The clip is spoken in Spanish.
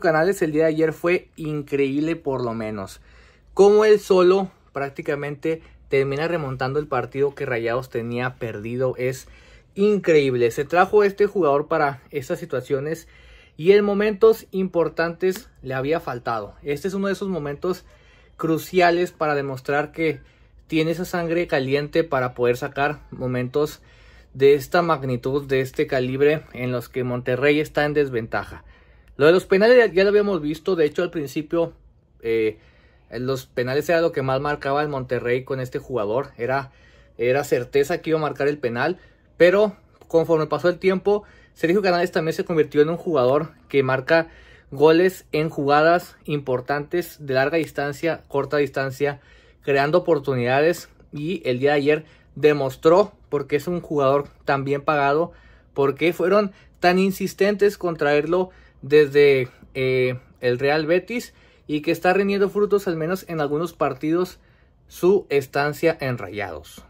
canales el día de ayer fue increíble por lo menos. Como él solo prácticamente termina remontando el partido que Rayados tenía perdido es increíble. Se trajo este jugador para estas situaciones y en momentos importantes le había faltado. Este es uno de esos momentos cruciales para demostrar que tiene esa sangre caliente para poder sacar momentos de esta magnitud, de este calibre en los que Monterrey está en desventaja. Lo de los penales ya, lo habíamos visto, de hecho al principio eh, los penales era lo que más marcaba el Monterrey con este jugador, era, era certeza que iba a marcar el penal, pero conforme pasó el tiempo, Sergio Canales también se convirtió en un jugador que marca goles en jugadas importantes de larga distancia, corta distancia, creando oportunidades y el día de ayer demostró porque es un jugador tan bien pagado, porque fueron tan insistentes con traerlo desde eh, el Real Betis y que está rindiendo frutos al menos en algunos partidos su estancia en Rayados.